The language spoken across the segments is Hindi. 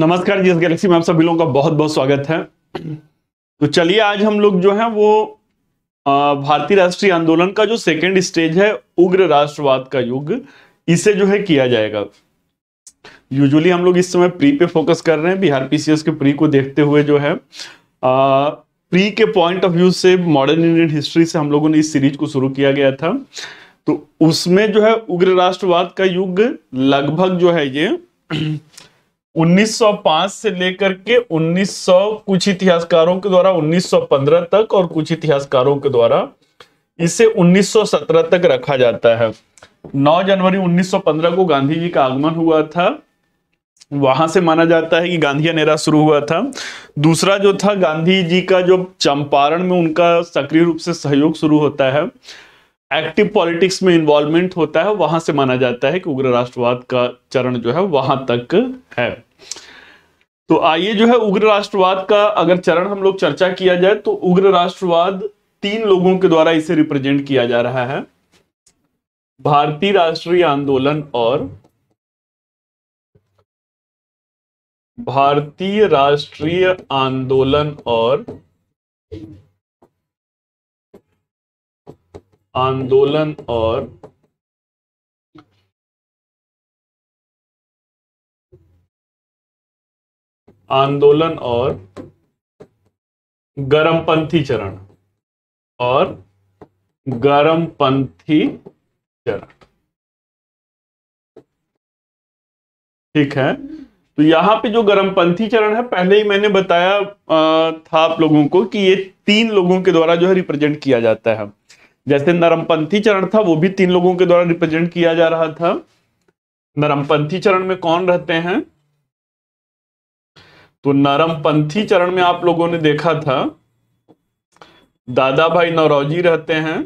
नमस्कार जिस गैलेक्सी में आप सभी लोगों का बहुत बहुत स्वागत है तो चलिए आज हम लोग जो है वो भारतीय राष्ट्रीय आंदोलन का जो सेकेंड स्टेज है उग्र राष्ट्रवाद का युग इसे जो है किया जाएगा यूजुअली हम लोग इस समय प्री पे फोकस कर रहे हैं बिहार पीसीएस के प्री को देखते हुए जो है आ, प्री के पॉइंट ऑफ व्यू से मॉडर्न इंडियन हिस्ट्री से हम लोगों ने इस सीरीज को शुरू किया गया था तो उसमें जो है उग्र राष्ट्रवाद का युग लगभग जो है ये 1905 से लेकर के 1900 कुछ इतिहासकारों के द्वारा 1915 तक और कुछ इतिहासकारों के द्वारा इसे 1917 तक रखा जाता है 9 जनवरी 1915 को गांधी जी का आगमन हुआ था वहां से माना जाता है कि गांधी नेरा शुरू हुआ था दूसरा जो था गांधी जी का जो चंपारण में उनका सक्रिय रूप से सहयोग शुरू होता है एक्टिव पॉलिटिक्स में इन्वॉल्वमेंट होता है वहां से माना जाता है कि उग्र राष्ट्रवाद का चरण जो है वहां तक है तो आइए जो है उग्र राष्ट्रवाद का अगर चरण हम लोग चर्चा किया जाए तो उग्र राष्ट्रवाद तीन लोगों के द्वारा इसे रिप्रेजेंट किया जा रहा है भारतीय राष्ट्रीय आंदोलन और भारतीय राष्ट्रीय आंदोलन और आंदोलन और आंदोलन और गरमपंथी चरण और गरमपंथी चरण ठीक है तो यहां पे जो गरमपंथी चरण है पहले ही मैंने बताया था आप लोगों को कि ये तीन लोगों के द्वारा जो है रिप्रेजेंट किया जाता है जैसे नरमपंथी चरण था वो भी तीन लोगों के द्वारा रिप्रेजेंट किया जा रहा था नरमपंथी चरण में कौन रहते हैं तो नरमपंथी चरण में आप लोगों ने देखा था दादा भाई नौरोजी रहते हैं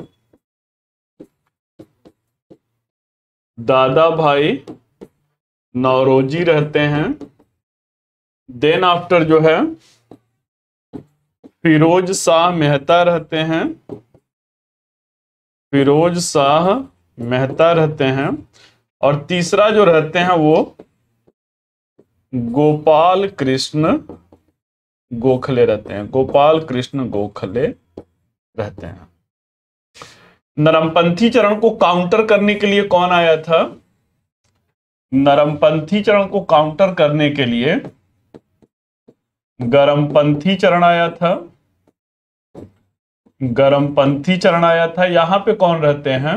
दादा भाई नौरोजी रहते हैं देन आफ्टर जो है फिरोज शाह मेहता रहते हैं फिरोज शाह मेहता रहते हैं और तीसरा जो रहते हैं वो गोपाल कृष्ण गोखले रहते हैं गोपाल कृष्ण गोखले रहते हैं नरमपंथी चरण को काउंटर करने के लिए कौन आया था नरमपंथी चरण को काउंटर करने के लिए गरमपंथी चरण आया था गर्मपंथी चरण आया था यहां पे कौन रहते हैं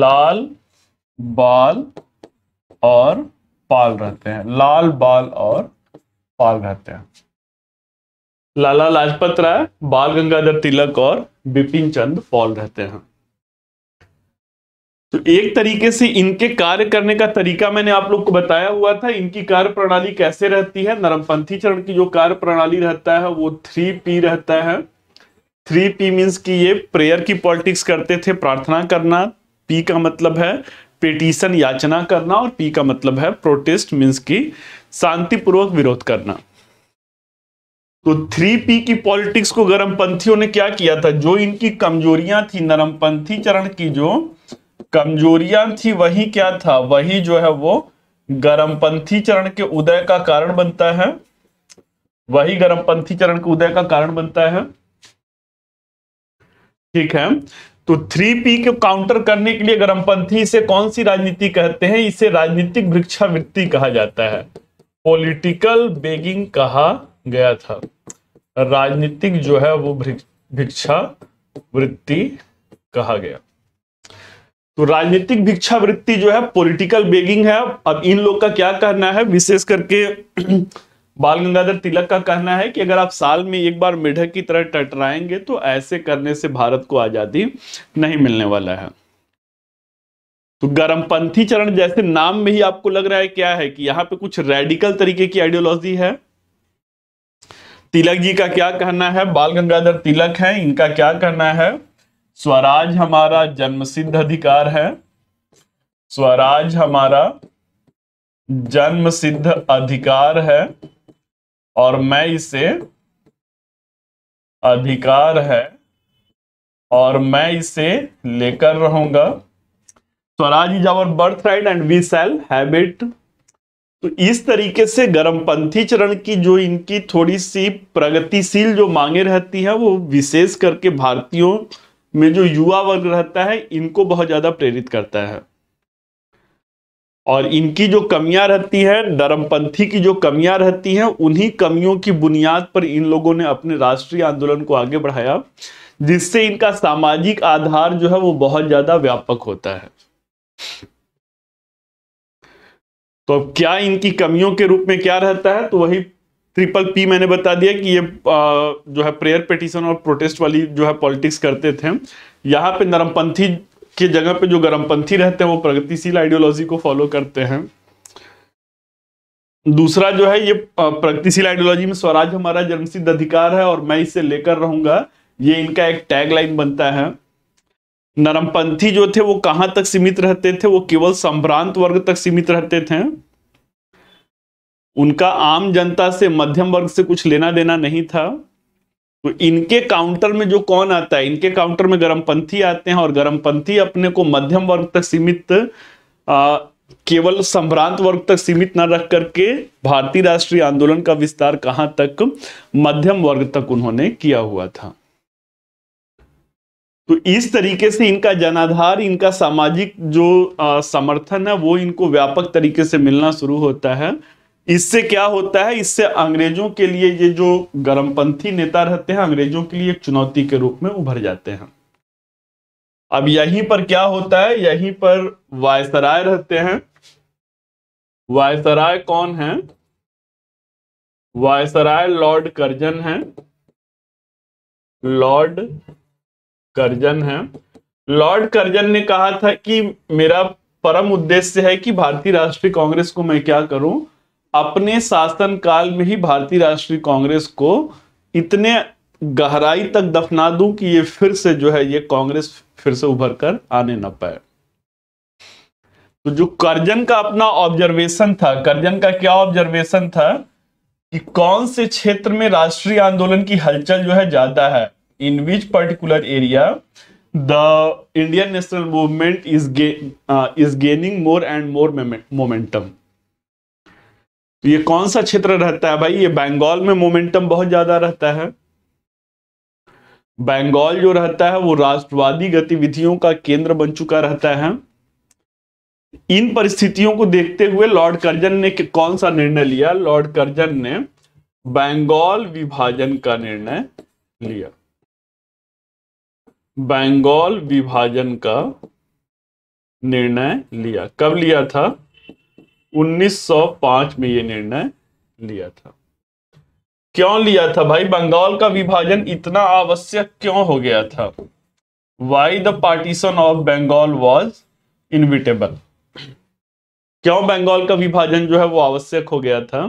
लाल बाल और पाल रहते हैं लाल बाल और पाल रहते हैं लाला लाजपत राय बाल गंगाधर तिलक और बिपिन चंद पॉल रहते हैं तो एक तरीके से इनके कार्य करने का तरीका मैंने आप लोग को बताया हुआ था इनकी कार्य प्रणाली कैसे रहती है नरमपंथी चरण की जो कार्य प्रणाली रहता है वो थ्री पी रहता है थ्री पी मीन्स कि ये प्रेयर की पॉलिटिक्स करते थे प्रार्थना करना पी का मतलब है पिटीशन याचना करना और पी का मतलब है प्रोटेस्ट मीन्स की शांतिपूर्वक विरोध करना तो थ्री पी की पॉलिटिक्स को गर्म पंथियों ने क्या किया था जो इनकी कमजोरियां थी नरम पंथी चरण की जो कमजोरियां थी वही क्या था वही जो है वो पंथी चरण के उदय का कारण बनता है वही पंथी चरण के उदय का कारण बनता है ठीक है तो थ्री पी को काउंटर करने के लिए गर्मपंथी इसे कौन सी राजनीति कहते हैं इसे राजनीतिक वृक्षावृत्ति कहा जाता है पॉलिटिकल बेगिंग कहा गया था राजनीतिक जो है वो भिक्षा वृत्ति कहा गया तो राजनीतिक भिक्षा वृत्ति जो है पॉलिटिकल बेगिंग है अब इन लोग का क्या कहना है विशेष करके बाल गंगाधर तिलक का कहना है कि अगर आप साल में एक बार मिढक की तरह टटराएंगे तो ऐसे करने से भारत को आज़ादी नहीं मिलने वाला है तो गर्मपंथी चरण जैसे नाम में ही आपको लग रहा है क्या है कि यहां पे कुछ रेडिकल तरीके की आइडियोलॉजी है तिलक जी का क्या कहना है बाल गंगाधर तिलक है इनका क्या कहना है स्वराज हमारा जन्मसिद्ध अधिकार है स्वराज हमारा जन्मसिद्ध अधिकार है और मैं इसे अधिकार है और मैं इसे लेकर रहूंगा swaraj is our birthright and we shall have it तो इस तरीके से गर्मपंथी चरण की जो इनकी थोड़ी सी प्रगतिशील जो मांगे रहती हैं वो विशेष करके भारतीयों में जो युवा वर्ग रहता है इनको बहुत ज्यादा प्रेरित करता है और इनकी जो कमियां रहती है धर्मपंथी की जो कमियां रहती हैं उन्हीं कमियों की बुनियाद पर इन लोगों ने अपने राष्ट्रीय आंदोलन को आगे बढ़ाया जिससे इनका सामाजिक आधार जो है वो बहुत ज्यादा व्यापक होता है तो अब क्या इनकी कमियों के रूप में क्या रहता है तो वही ट्रिपल पी मैंने बता दिया कि ये जो है प्रेयर पिटिशन और प्रोटेस्ट वाली जो है पॉलिटिक्स करते थे यहाँ पे नरमपंथी के जगह पे जो गर्मपंथी रहते हैं वो प्रगतिशील आइडियोलॉजी को फॉलो करते हैं दूसरा जो है ये प्रगतिशील आइडियोलॉजी में स्वराज हमारा जन्मसिद्ध अधिकार है और मैं इसे लेकर रहूंगा ये इनका एक टैगलाइन बनता है नरमपंथी जो थे वो कहां तक सीमित रहते थे वो केवल संभ्रांत वर्ग तक सीमित रहते थे उनका आम जनता से मध्यम वर्ग से कुछ लेना देना नहीं था तो इनके काउंटर में जो कौन आता है इनके काउंटर में गर्मपंथी आते हैं और गर्मपंथी अपने को मध्यम वर्ग तक सीमित केवल संभ्रांत वर्ग तक सीमित न रख करके भारतीय राष्ट्रीय आंदोलन का विस्तार कहां तक मध्यम वर्ग तक उन्होंने किया हुआ था तो इस तरीके से इनका जनाधार इनका सामाजिक जो समर्थन है वो इनको व्यापक तरीके से मिलना शुरू होता है इससे क्या होता है इससे अंग्रेजों के लिए ये जो गर्मपंथी नेता रहते हैं अंग्रेजों के लिए एक चुनौती के रूप में उभर जाते हैं अब यहीं पर क्या होता है यहीं पर वायसराय रहते हैं वायसराय कौन है वायसराय लॉर्ड कर्जन है लॉर्ड कर्जन है लॉर्ड कर्जन ने कहा था कि मेरा परम उद्देश्य है कि भारतीय राष्ट्रीय कांग्रेस को मैं क्या करूं अपने शासन काल में ही भारतीय राष्ट्रीय कांग्रेस को इतने गहराई तक दफना दूं कि ये फिर से जो है ये कांग्रेस फिर से उभर कर आने ना पाए तो जो करजन का अपना ऑब्जर्वेशन था करजन का क्या ऑब्जर्वेशन था कि कौन से क्षेत्र में राष्ट्रीय आंदोलन की हलचल जो है ज्यादा है in which particular area the Indian national movement is गे is gaining more and more momentum तो ये कौन सा क्षेत्र रहता है भाई ये बंगाल में मोमेंटम बहुत ज्यादा रहता है बंगाल जो रहता है वो राष्ट्रवादी गतिविधियों का केंद्र बन चुका रहता है इन परिस्थितियों को देखते हुए लॉर्ड कर्जन ने कौन सा निर्णय लिया लॉर्ड कर्जन ने बंगाल विभाजन का निर्णय लिया बंगाल विभाजन का निर्णय लिया कब लिया था 1905 में यह निर्णय लिया था क्यों लिया था भाई बंगाल का विभाजन इतना आवश्यक क्यों हो गया था why the partition of Bengal was inevitable क्यों बंगाल का विभाजन जो है वो आवश्यक हो गया था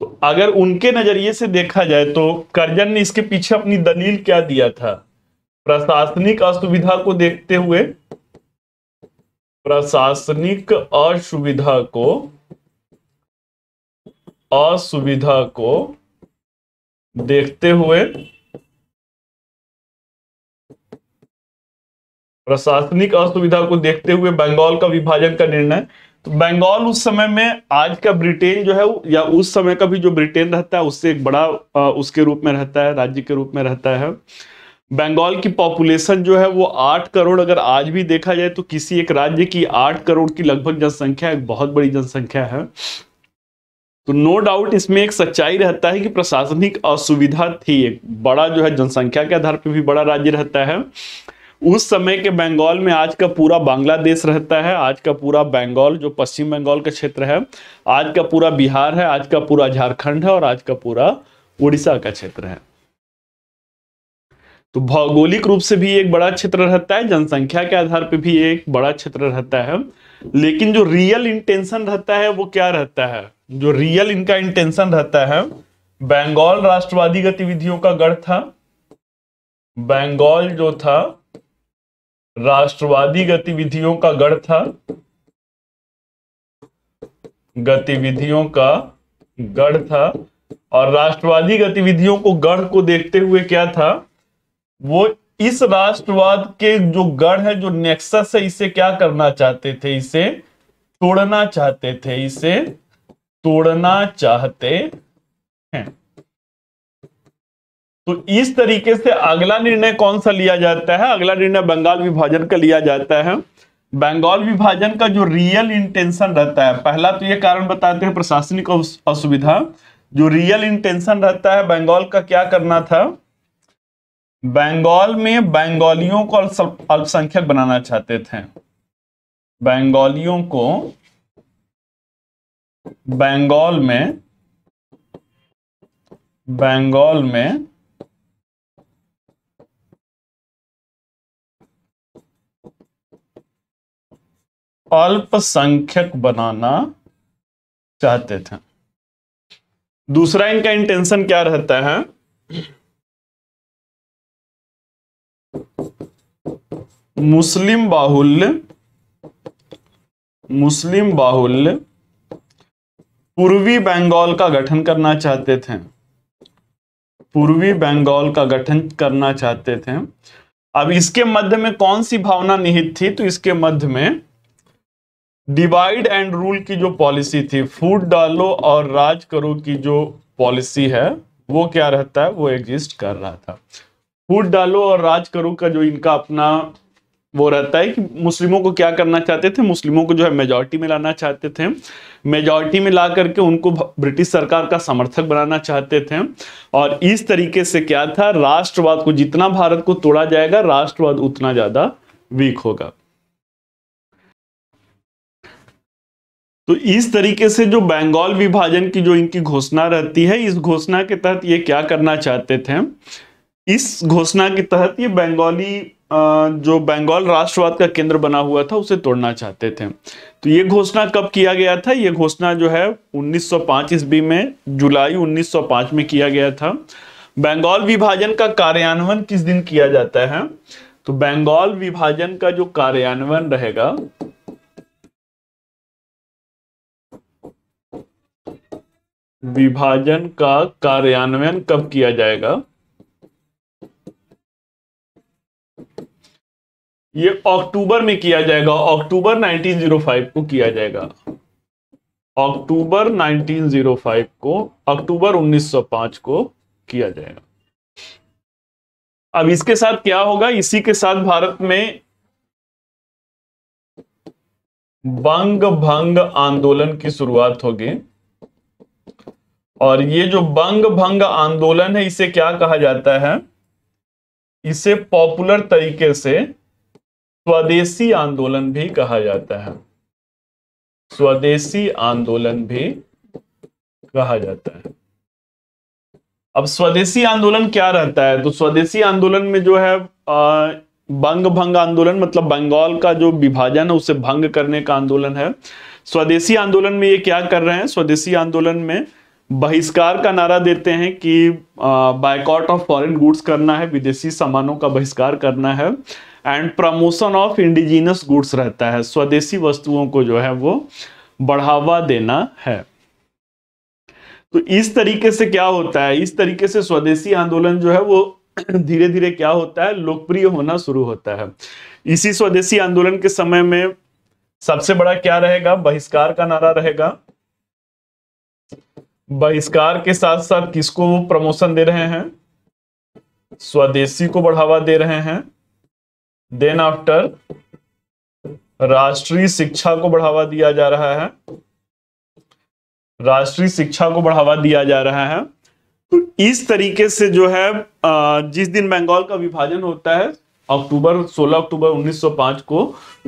तो अगर उनके नजरिए से देखा जाए तो करजन ने इसके पीछे अपनी दलील क्या दिया था प्रशासनिक असुविधा को देखते हुए प्रशासनिक असुविधा को असुविधा को देखते हुए प्रशासनिक असुविधा को देखते हुए बंगाल का विभाजन का निर्णय तो बंगाल उस समय में आज का ब्रिटेन जो है या उस समय का भी जो ब्रिटेन रहता है उससे एक बड़ा उसके रूप में रहता है राज्य के रूप में रहता है बंगाल की पॉपुलेशन जो है वो आठ करोड़ अगर आज भी देखा जाए तो किसी एक राज्य की आठ करोड़ की लगभग जनसंख्या एक बहुत बड़ी जनसंख्या है तो नो डाउट इसमें एक सच्चाई रहता है कि प्रशासनिक असुविधा थी एक बड़ा जो है जनसंख्या के आधार पर भी बड़ा राज्य रहता है उस समय के बंगाल में आज का पूरा बांग्लादेश रहता है आज का पूरा बंगाल जो पश्चिम बंगाल का क्षेत्र है आज का पूरा बिहार है आज का पूरा झारखंड है और आज का पूरा उड़ीसा का क्षेत्र है तो भौगोलिक रूप से भी एक बड़ा क्षेत्र रहता है जनसंख्या के आधार पर भी एक बड़ा क्षेत्र रहता है लेकिन जो रियल इंटेंशन रहता है वो क्या रहता है जो रियल इनका इंटेंशन रहता है बंगाल राष्ट्रवादी गतिविधियों का गढ़ था बंगाल जो था राष्ट्रवादी गतिविधियों का गढ़ था गतिविधियों का गढ़ था और राष्ट्रवादी गतिविधियों को गढ़ को देखते हुए क्या था वो इस राष्ट्रवाद के जो गढ़ है जो नेक्सस है इसे क्या करना चाहते थे इसे तोड़ना चाहते थे इसे तोड़ना चाहते हैं तो इस तरीके से अगला निर्णय कौन सा लिया जाता है अगला निर्णय बंगाल विभाजन का लिया जाता है बंगाल विभाजन का जो रियल इंटेंशन रहता है पहला तो ये कारण बताते हैं प्रशासनिक असुविधा जो रियल इंटेंशन रहता है बंगाल का क्या करना था बंगाल में बंगालियों को अल्पसंख्यक बनाना चाहते थे बंगालियों को बंगाल में बंगाल में अल्पसंख्यक बनाना चाहते थे दूसरा इनका इंटेंशन क्या रहता है मुस्लिम बाहुल्य मुस्लिम बाहुल्य पूर्वी बंगाल का गठन करना चाहते थे पूर्वी बंगाल का गठन करना चाहते थे अब इसके मध्य में कौन सी भावना निहित थी तो इसके मध्य में डिवाइड एंड रूल की जो पॉलिसी थी फूट डालो और राज करो की जो पॉलिसी है वो क्या रहता है वो एग्जिस्ट कर रहा था फूट डालो और राज करो का जो इनका अपना वो रहता है कि मुस्लिमों को क्या करना चाहते थे मुस्लिमों को जो है मेजॉरिटी में लाना चाहते थे मेजॉरिटी में ला करके उनको ब्रिटिश सरकार का समर्थक बनाना चाहते थे और इस तरीके से क्या था राष्ट्रवाद को जितना भारत को तोड़ा जाएगा राष्ट्रवाद उतना ज्यादा वीक होगा तो इस तरीके से जो बंगाल विभाजन की जो इनकी घोषणा रहती है इस घोषणा के तहत ये क्या करना चाहते थे इस घोषणा के तहत ये बंगाली जो बंगाल राष्ट्रवाद का केंद्र बना हुआ था उसे तोड़ना चाहते थे तो ये घोषणा कब किया गया था ये घोषणा जो है 1905 ईस्वी में जुलाई 1905 में किया गया था बंगाल विभाजन का कार्यान्वयन किस दिन किया जाता है तो बंगाल विभाजन का जो कार्यान्वयन रहेगा विभाजन का कार्यान्वयन कब किया जाएगा ये अक्टूबर में किया जाएगा अक्टूबर 1905 को किया जाएगा अक्टूबर 1905 को अक्टूबर 1905 को किया जाएगा अब इसके साथ क्या होगा इसी के साथ भारत में बंग भंग आंदोलन की शुरुआत होगी और ये जो बंग भंग आंदोलन है इसे क्या कहा जाता है इसे पॉपुलर तरीके से स्वदेशी आंदोलन भी कहा जाता है स्वदेशी आंदोलन भी कहा जाता है अब स्वदेशी आंदोलन क्या रहता है तो स्वदेशी आंदोलन में जो है आ, बंग भंग आंदोलन मतलब बंगाल का जो विभाजन है उसे भंग करने का आंदोलन है स्वदेशी आंदोलन में ये क्या कर रहे हैं स्वदेशी आंदोलन में बहिष्कार का नारा देते हैं कि बायकॉट ऑफ फॉरेन गुड्स करना है विदेशी सामानों का बहिष्कार करना है and promotion of indigenous goods रहता है स्वदेशी वस्तुओं को जो है वो बढ़ावा देना है तो इस तरीके से क्या होता है इस तरीके से स्वदेशी आंदोलन जो है वो धीरे धीरे क्या होता है लोकप्रिय होना शुरू होता है इसी स्वदेशी आंदोलन के समय में सबसे बड़ा क्या रहेगा बहिष्कार का नारा रहेगा बहिष्कार के साथ साथ किसको प्रमोशन दे रहे हैं स्वदेशी को बढ़ावा दे रहे हैं देन आफ्टर राष्ट्रीय शिक्षा को बढ़ावा दिया जा रहा है राष्ट्रीय शिक्षा को बढ़ावा दिया जा रहा है तो इस तरीके से जो है जिस दिन बंगाल का विभाजन होता है अक्टूबर 16 अक्टूबर 1905 को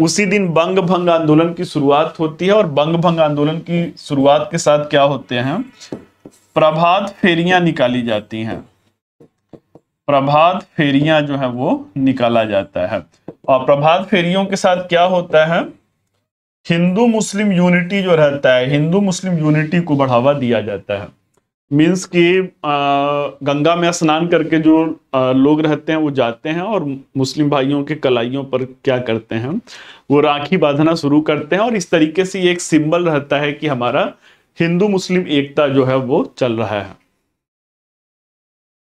उसी दिन बंग भंग आंदोलन की शुरुआत होती है और बंग भंग आंदोलन की शुरुआत के साथ क्या होते हैं प्रभात फेरियां निकाली जाती हैं प्रभात फेरियां जो है वो निकाला जाता है और प्रभात फेरियों के साथ क्या होता है हिंदू मुस्लिम यूनिटी जो रहता है हिंदू मुस्लिम यूनिटी को बढ़ावा दिया जाता है मीन्स कि गंगा में स्नान करके जो लोग रहते हैं वो जाते हैं और मुस्लिम भाइयों के कलाइयों पर क्या करते हैं वो राखी बांधना शुरू करते हैं और इस तरीके से ये एक सिंबल रहता है कि हमारा हिंदू मुस्लिम एकता जो है वो चल रहा है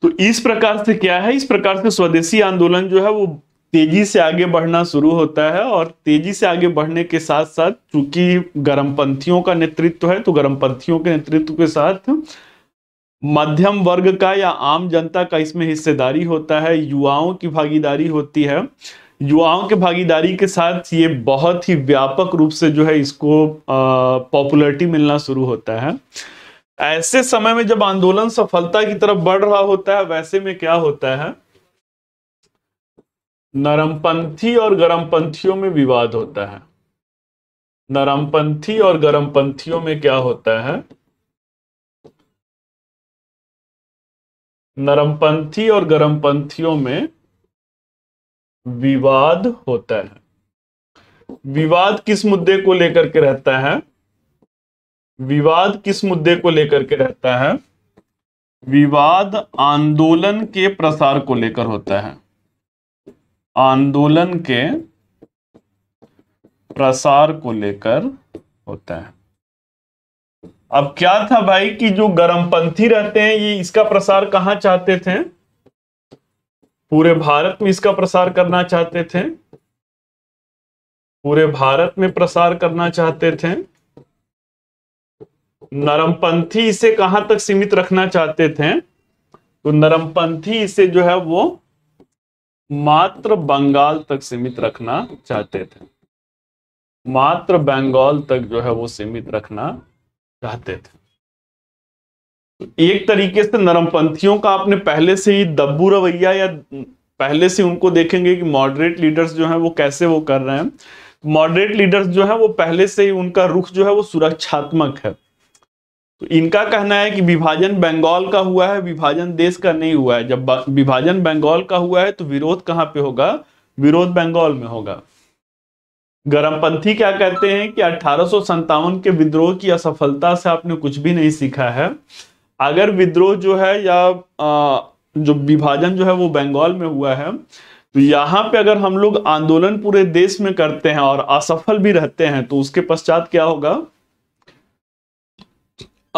तो इस प्रकार से क्या है इस प्रकार से स्वदेशी आंदोलन जो है वो तेजी से आगे बढ़ना शुरू होता है और तेजी से आगे बढ़ने के साथ साथ चूंकि गर्मपंथियों का नेतृत्व है तो गर्मपंथियों के नेतृत्व के साथ मध्यम वर्ग का या आम जनता का इसमें हिस्सेदारी होता है युवाओं की भागीदारी होती है युवाओं के भागीदारी के साथ ये बहुत ही व्यापक रूप से जो है इसको पॉपुलरिटी मिलना शुरू होता है ऐसे समय में जब आंदोलन सफलता की तरफ बढ़ रहा होता है वैसे में क्या होता है नरमपंथी और गरमपंथियों में विवाद होता है नरमपंथी और गरमपंथियों में क्या होता है नरमपंथी और गरमपंथियों में विवाद होता है विवाद किस मुद्दे को लेकर के रहता है विवाद किस मुद्दे को लेकर के रहता है विवाद आंदोलन के प्रसार को लेकर होता है आंदोलन के प्रसार को लेकर होता है अब क्या था भाई कि जो गर्मपंथी रहते हैं ये इसका प्रसार कहां चाहते थे पूरे भारत में इसका प्रसार करना चाहते थे पूरे भारत में प्रसार करना चाहते थे नरमपंथी इसे कहां तक सीमित रखना चाहते थे तो नरमपंथी इसे जो है वो मात्र बंगाल तक सीमित रखना चाहते थे मात्र बंगाल तक जो है वो सीमित रखना चाहते थे तो एक तरीके से नरमपंथियों का आपने पहले से ही दब्बू रवैया या पहले से उनको देखेंगे कि मॉडरेट लीडर्स जो है वो कैसे वो कर रहे हैं मॉडरेट लीडर्स जो है वो पहले से ही उनका रुख जो है वो सुरक्षात्मक है तो इनका कहना है कि विभाजन बंगाल का हुआ है विभाजन देश का नहीं हुआ है जब विभाजन बंगाल का हुआ है तो विरोध कहाँ पे होगा विरोध बंगाल में होगा गर्मपंथी क्या कहते हैं कि अठारह के विद्रोह की असफलता से आपने कुछ भी नहीं सीखा है अगर विद्रोह जो है या जो विभाजन जो है वो बंगाल में हुआ है तो यहाँ पे अगर हम लोग आंदोलन पूरे देश में करते हैं और असफल भी रहते हैं तो उसके पश्चात क्या होगा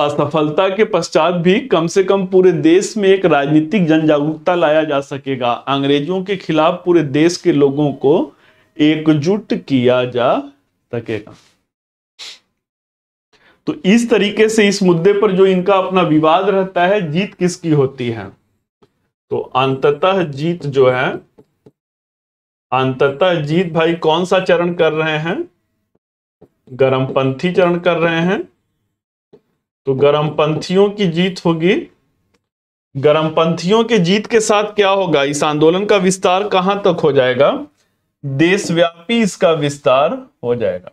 असफलता के पश्चात भी कम से कम पूरे देश में एक राजनीतिक जन जागरूकता लाया जा सकेगा अंग्रेजों के खिलाफ पूरे देश के लोगों को एकजुट किया जा सकेगा तो इस तरीके से इस मुद्दे पर जो इनका अपना विवाद रहता है जीत किसकी होती है तो अंततः जीत जो है अंततः जीत भाई कौन सा चरण कर रहे हैं गर्मपंथी चरण कर रहे हैं तो गर्मपंथियों की जीत होगी गर्मपंथियों के जीत के साथ क्या होगा इस आंदोलन का विस्तार कहां तक हो जाएगा देशव्यापी इसका विस्तार हो जाएगा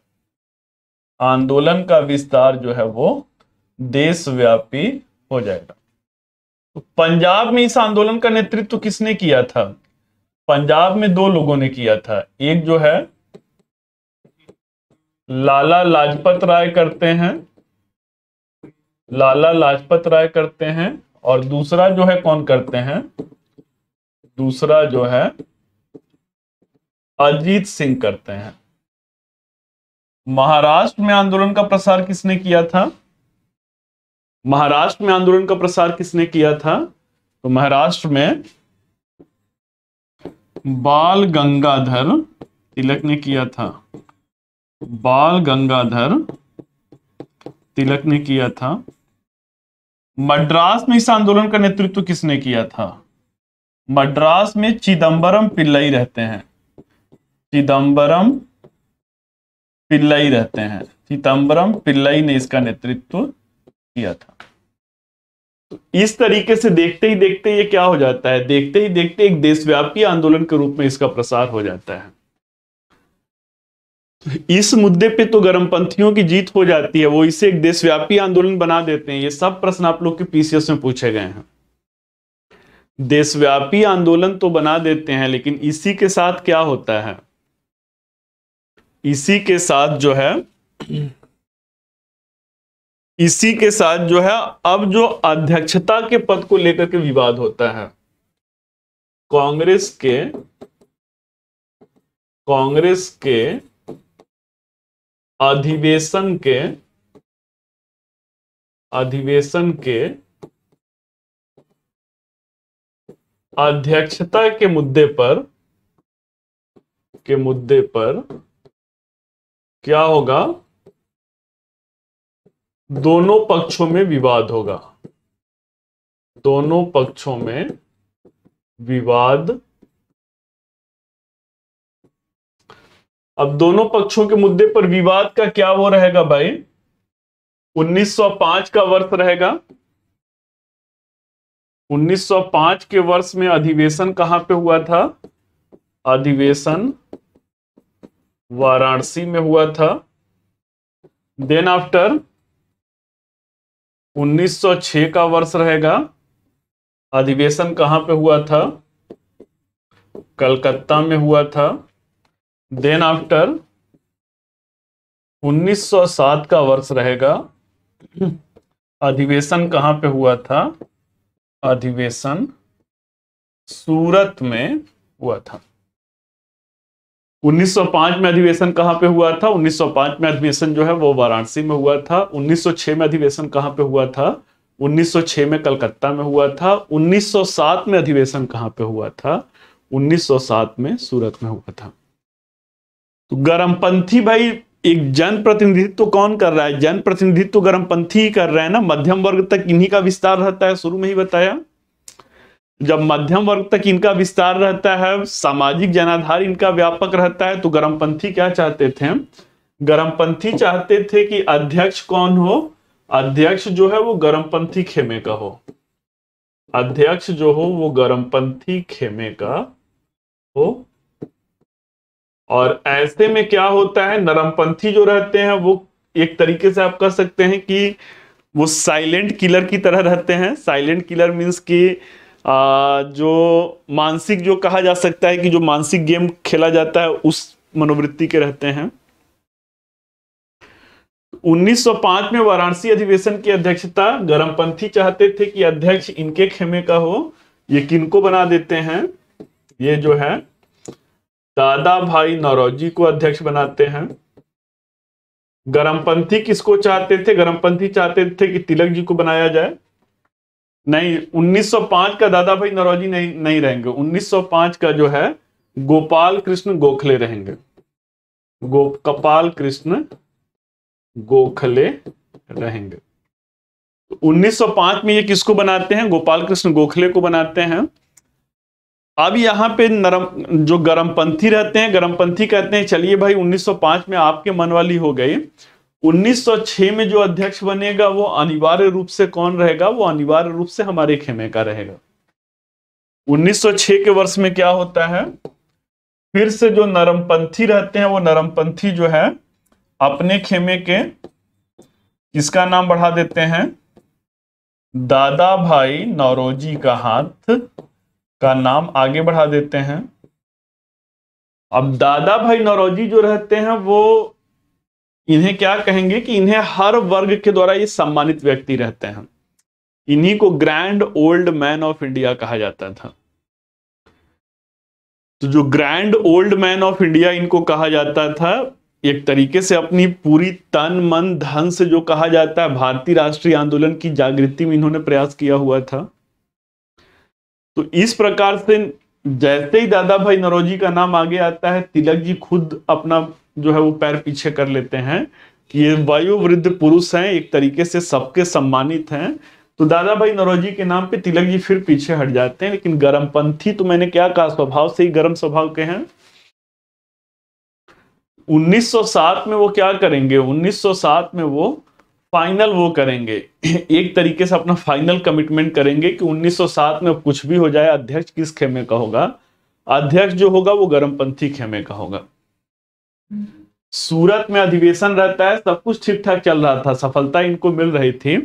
आंदोलन का विस्तार जो है वो देशव्यापी हो जाएगा तो पंजाब में इस आंदोलन का नेतृत्व किसने किया था पंजाब में दो लोगों ने किया था एक जो है लाला लाजपत राय करते हैं लाला लाजपत राय करते हैं और दूसरा जो है कौन करते हैं दूसरा जो है अजीत सिंह करते हैं महाराष्ट्र में आंदोलन का प्रसार किसने किया था महाराष्ट्र में आंदोलन का प्रसार किसने किया था तो महाराष्ट्र में बाल गंगाधर तिलक ने किया था बाल गंगाधर तिलक ने किया था मद्रास में इस आंदोलन का नेतृत्व किसने किया था मद्रास में चिदंबरम पिल्लई रहते हैं चिदंबरम पिल्लई रहते हैं चिदंबरम पिल्लई ने इसका नेतृत्व किया था तो इस तरीके से देखते ही देखते ये क्या हो जाता है देखते ही देखते एक देशव्यापी आंदोलन के रूप में इसका प्रसार हो जाता है इस मुद्दे पे तो गर्मपंथियों की जीत हो जाती है वो इसे एक देशव्यापी आंदोलन बना देते हैं ये सब प्रश्न आप लोग के पीसीएस में पूछे गए हैं देशव्यापी आंदोलन तो बना देते हैं लेकिन इसी के साथ क्या होता है इसी के साथ जो है इसी के साथ जो है अब जो अध्यक्षता के पद को लेकर के विवाद होता है कांग्रेस के कांग्रेस के अधिवेशन के अधिवेशन के अध्यक्षता के मुद्दे पर के मुद्दे पर क्या होगा दोनों पक्षों में विवाद होगा दोनों पक्षों में विवाद अब दोनों पक्षों के मुद्दे पर विवाद का क्या वो रहेगा भाई 1905 का वर्ष रहेगा 1905 के वर्ष में अधिवेशन कहां पे हुआ था अधिवेशन वाराणसी में हुआ था देन आफ्टर 1906 का वर्ष रहेगा अधिवेशन कहां पे हुआ था कलकत्ता में हुआ था देन आफ्टर 1907 का वर्ष रहेगा अधिवेशन कहाँ पे हुआ था अधिवेशन सूरत में हुआ था 1905 में अधिवेशन कहाँ पे हुआ था 1905 में अधिवेशन जो है वो वाराणसी में हुआ था 1906 में अधिवेशन कहाँ पे हुआ था 1906 में कलकत्ता में हुआ था 1907 में अधिवेशन कहाँ पे हुआ था 1907 में सूरत में हुआ था तो गर्मपंथी भाई एक जनप्रतिनिधित्व तो कौन कर रहा है जनप्रतिनिधित्व तो गर्मपंथी ही कर रहे हैं ना मध्यम वर्ग तक इन्हीं का विस्तार रहता है शुरू में ही बताया जब मध्यम वर्ग तक इनका विस्तार रहता है सामाजिक जनाधार इनका व्यापक रहता है तो गर्मपंथी क्या चाहते थे गर्मपंथी चाहते थे कि अध्यक्ष कौन हो अध्यक्ष जो है वो गर्मपंथी खेमे का हो अध्यक्ष जो हो वो गर्मपंथी खेमे का हो और ऐसे में क्या होता है नरमपंथी जो रहते हैं वो एक तरीके से आप कह सकते हैं कि वो साइलेंट किलर की तरह रहते हैं साइलेंट किलर मीन्स कि जो मानसिक जो कहा जा सकता है कि जो मानसिक गेम खेला जाता है उस मनोवृत्ति के रहते हैं 1905 में वाराणसी अधिवेशन की अध्यक्षता गर्मपंथी चाहते थे कि अध्यक्ष इनके खेमे का हो ये किनको बना देते हैं ये जो है दादा भाई नौरोजी को अध्यक्ष बनाते हैं गरमपंथी किसको चाहते थे गर्मपंथी चाहते थे कि तिलक जी को बनाया जाए नहीं 1905 का दादा भाई नौरोजी नहीं नहीं रहेंगे 1905 का जो है गोपाल कृष्ण गोखले रहेंगे गो कपाल कृष्ण गोखले रहेंगे 1905 तो में ये किसको बनाते हैं गोपाल कृष्ण गोखले को बनाते हैं अब यहाँ पे नरम जो गर्मपंथी रहते हैं गर्मपंथी कहते हैं चलिए भाई 1905 में आपके मन वाली हो गई 1906 में जो अध्यक्ष बनेगा वो अनिवार्य रूप से कौन रहेगा वो अनिवार्य रूप से हमारे खेमे का रहेगा 1906 के वर्ष में क्या होता है फिर से जो नरमपंथी रहते हैं वो नरमपंथी जो है अपने खेमे के किसका नाम बढ़ा देते हैं दादा भाई नौरोजी का हाथ का नाम आगे बढ़ा देते हैं अब दादा भाई नौरोजी जो रहते हैं वो इन्हें क्या कहेंगे कि इन्हें हर वर्ग के द्वारा ये सम्मानित व्यक्ति रहते हैं इन्हीं को grand old man of India कहा जाता था तो जो grand old man of India इनको कहा जाता था एक तरीके से अपनी पूरी तन मन धन से जो कहा जाता है भारतीय राष्ट्रीय आंदोलन की जागृति में इन्होंने प्रयास किया हुआ था तो इस प्रकार से जैसे ही दादा भाई नरोजी का नाम आगे आता है तिलक जी खुद अपना जो है वो पैर पीछे कर लेते हैं कि ये वायु वृद्ध पुरुष हैं एक तरीके से सबके सम्मानित हैं तो दादा भाई नरोजी के नाम पे तिलक जी फिर पीछे हट जाते हैं लेकिन गर्मपंथी तो मैंने क्या कहा स्वभाव से ही गर्म स्वभाव के हैं 1907 में वो क्या करेंगे 1907 में वो फाइनल वो करेंगे एक तरीके से अपना फाइनल कमिटमेंट करेंगे कि 1907 में कुछ भी हो जाए अध्यक्ष किस खेमे का होगा अध्यक्ष जो होगा वो गर्मपंथी खेमे का होगा सूरत में अधिवेशन रहता है सब कुछ ठीक ठाक चल रहा था सफलता इनको मिल रही थी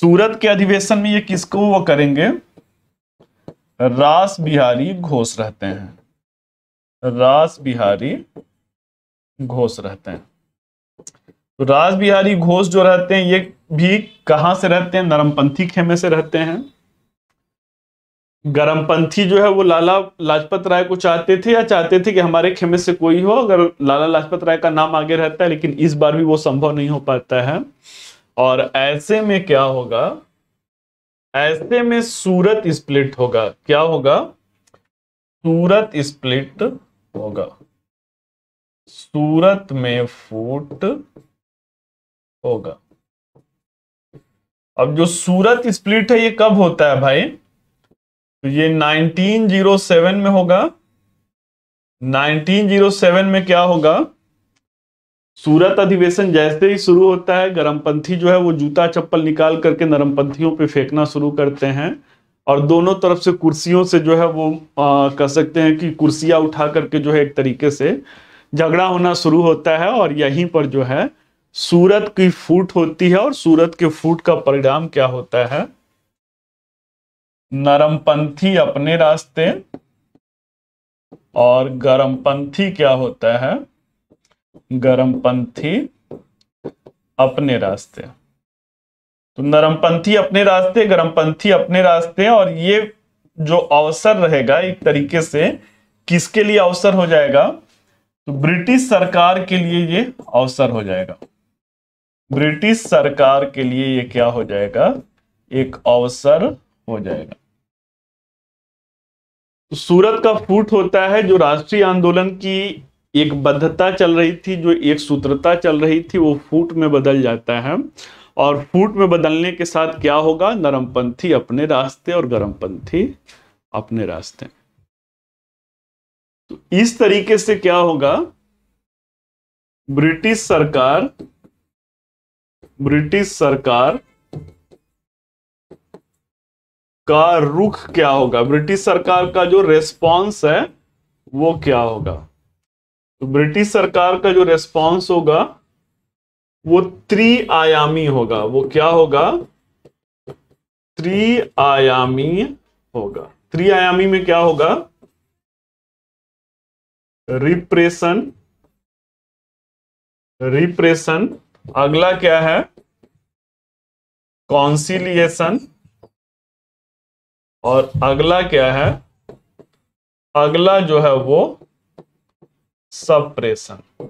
सूरत के अधिवेशन में ये किसको वो करेंगे रास बिहारी घोष रहते हैं रास बिहारी घोष रहते हैं तो राज बिहारी घोष जो रहते हैं ये भी कहाँ से रहते हैं नरमपंथी खेमे से रहते हैं गरमपंथी जो है वो लाला लाजपत राय को चाहते थे या चाहते थे कि हमारे खेमे से कोई हो अगर लाला लाजपत राय का नाम आगे रहता है लेकिन इस बार भी वो संभव नहीं हो पाता है और ऐसे में क्या होगा ऐसे में सूरत स्प्लिट होगा क्या होगा सूरत स्प्लिट होगा सूरत में फूट होगा अब जो सूरत स्प्लिट है ये कब होता है भाई तो ये 1907 में होगा 1907 में क्या होगा सूरत अधिवेशन जैसे ही शुरू होता है गर्मपंथी जो है वो जूता चप्पल निकाल करके नरमपंथियों पे फेंकना शुरू करते हैं और दोनों तरफ से कुर्सियों से जो है वो आ, कह सकते हैं कि कुर्सियां उठा करके जो है एक तरीके से झगड़ा होना शुरू होता है और यहीं पर जो है सूरत की फूट होती है और सूरत के फूट का परिणाम क्या होता है नरमपंथी अपने रास्ते और गर्मपंथी क्या होता है गर्मपंथी अपने रास्ते तो नरमपंथी अपने रास्ते गर्मपंथी अपने रास्ते और ये जो अवसर रहेगा एक तरीके से किसके लिए अवसर हो जाएगा तो ब्रिटिश सरकार के लिए ये अवसर हो जाएगा ब्रिटिश सरकार के लिए ये क्या हो जाएगा एक अवसर हो जाएगा तो सूरत का फूट होता है जो राष्ट्रीय आंदोलन की एक बद्धता चल रही थी जो एक सूत्रता चल रही थी वो फूट में बदल जाता है और फूट में बदलने के साथ क्या होगा नरमपंथी अपने रास्ते और गर्मपंथी अपने रास्ते तो इस तरीके से क्या होगा ब्रिटिश सरकार ब्रिटिश सरकार का रुख क्या होगा ब्रिटिश सरकार का जो रेस्पॉन्स है वो क्या होगा तो ब्रिटिश सरकार का जो रेस्पॉन्स होगा वो त्रिआयामी होगा वो क्या होगा त्रिआयामी होगा त्रिआयामी में क्या होगा रिप्रेशन रिप्रेशन अगला क्या है कॉन्सिलिएशन और अगला क्या है अगला जो है वो सप्रेशन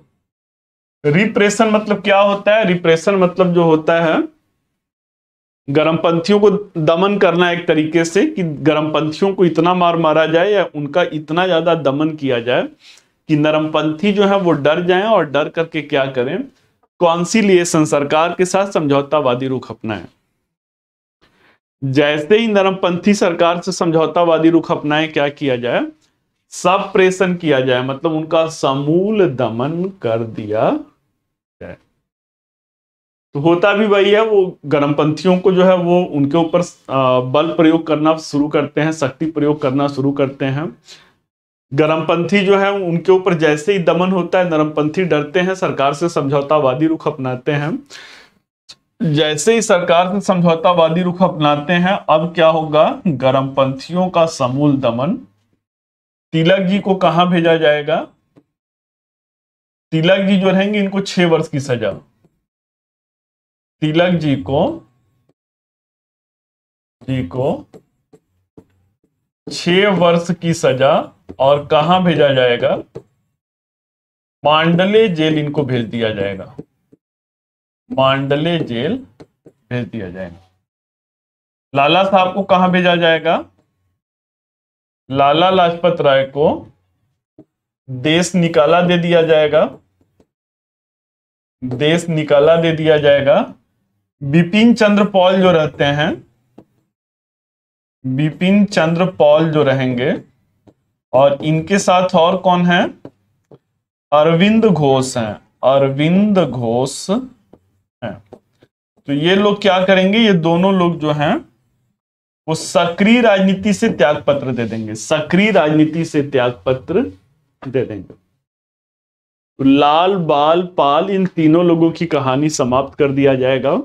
रिप्रेशन मतलब क्या होता है रिप्रेशन मतलब जो होता है गर्मपंथियों को दमन करना एक तरीके से कि गर्मपंथियों को इतना मार मारा जाए या उनका इतना ज्यादा दमन किया जाए कि नरमपंथी जो है वो डर जाएं और डर करके क्या करें कॉन्सिलियन सरकार के साथ समझौतावादी रुख अपना है जैसे ही नरमपंथी सरकार से समझौतावादी रुख अपनाए क्या किया जाए सब प्रेशन किया जाए मतलब उनका समूल दमन कर दिया जाए तो होता भी वही है वो गर्मपंथियों को जो है वो उनके ऊपर बल प्रयोग करना शुरू करते हैं शक्ति प्रयोग करना शुरू करते हैं गर्मपंथी जो है उनके ऊपर जैसे ही दमन होता है नरमपंथी डरते हैं सरकार से समझौतावादी रुख अपनाते हैं जैसे ही सरकार से समझौतावादी रुख अपनाते हैं अब क्या होगा गर्मपंथियों का समूल दमन तिलक जी को कहां भेजा जाएगा तिलक जी जो रहेंगे इनको छह वर्ष की सजा तिलक जी को जी को छह वर्ष की सजा और कहा भेजा जाएगा मांडले जेल इनको भेज दिया जाएगा मांडले जेल भेज दिया जाएगा लाला साहब को कहा भेजा जाएगा लाला लाजपत राय को देश निकाला दे दिया जाएगा देश निकाला दे दिया जाएगा बिपिन चंद्र पॉल जो रहते हैं बिपिन चंद्र पॉल जो रहेंगे और इनके साथ और कौन है अरविंद घोष हैं अरविंद घोष हैं तो ये लोग क्या करेंगे ये दोनों लोग जो हैं वो सक्रिय राजनीति से त्याग पत्र दे देंगे सक्रिय राजनीति से त्याग पत्र दे देंगे तो लाल बाल पाल इन तीनों लोगों की कहानी समाप्त कर दिया जाएगा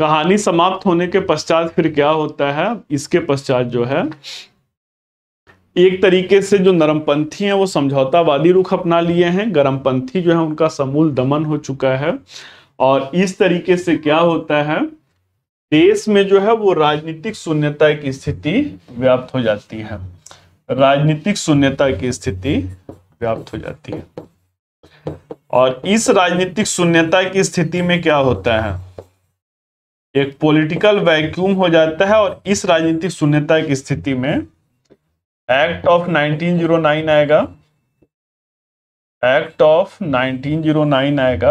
कहानी समाप्त होने के पश्चात फिर क्या होता है इसके पश्चात जो है एक तरीके से जो नरमपंथी हैं वो समझौतावादी रुख अपना लिए हैं गर्मपंथी जो है उनका समूल दमन हो चुका है और इस तरीके से क्या होता है देश में जो है वो राजनीतिक शून्यता की स्थिति व्याप्त हो जाती है राजनीतिक शून्यता की स्थिति व्याप्त हो जाती है और इस राजनीतिक शून्यता की स्थिति में क्या होता है एक पॉलिटिकल वैक्यूम हो जाता है और इस राजनीतिक शून्यता की स्थिति में एक्ट ऑफ 1909 आएगा एक्ट ऑफ 1909 आएगा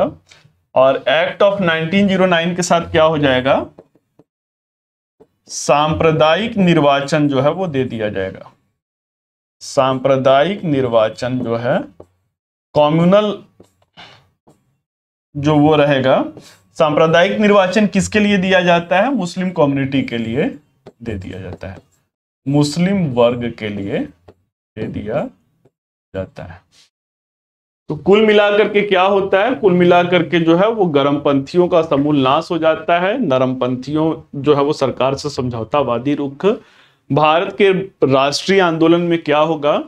और एक्ट ऑफ 1909 के साथ क्या हो जाएगा सांप्रदायिक निर्वाचन जो है वो दे दिया जाएगा सांप्रदायिक निर्वाचन जो है कॉम्युनल जो वो रहेगा सांप्रदायिक निर्वाचन किसके लिए दिया जाता है मुस्लिम कम्युनिटी के लिए दे दिया जाता है मुस्लिम वर्ग के लिए दे दिया जाता है तो कुल मिलाकर के क्या होता है कुल मिलाकर के जो है वो गर्म पंथियों का समूल नाश हो जाता है नरम पंथियों जो है वो सरकार से समझौतावादी रुख भारत के राष्ट्रीय आंदोलन में क्या होगा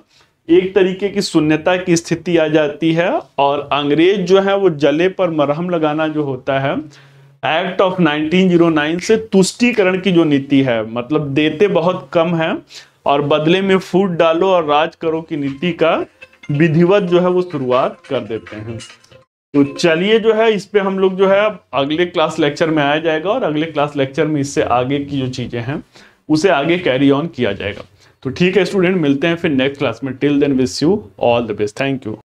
एक तरीके की शून्यता की स्थिति आ जाती है और अंग्रेज जो है वो जले पर मरहम लगाना जो होता है एक्ट ऑफ 1909 से तुष्टिकरण की जो नीति है मतलब देते बहुत कम है और बदले में फूट डालो और राज करो की नीति का विधिवत जो है वो शुरुआत कर देते हैं तो चलिए जो है इस पे हम लोग जो है अगले क्लास लेक्चर में आया जाएगा और अगले क्लास लेक्चर में इससे आगे की जो चीज़ें हैं उसे आगे कैरी ऑन किया जाएगा तो ठीक है स्टूडेंट मिलते हैं फिर नेक्स्ट क्लास में till then wish you all the best thank you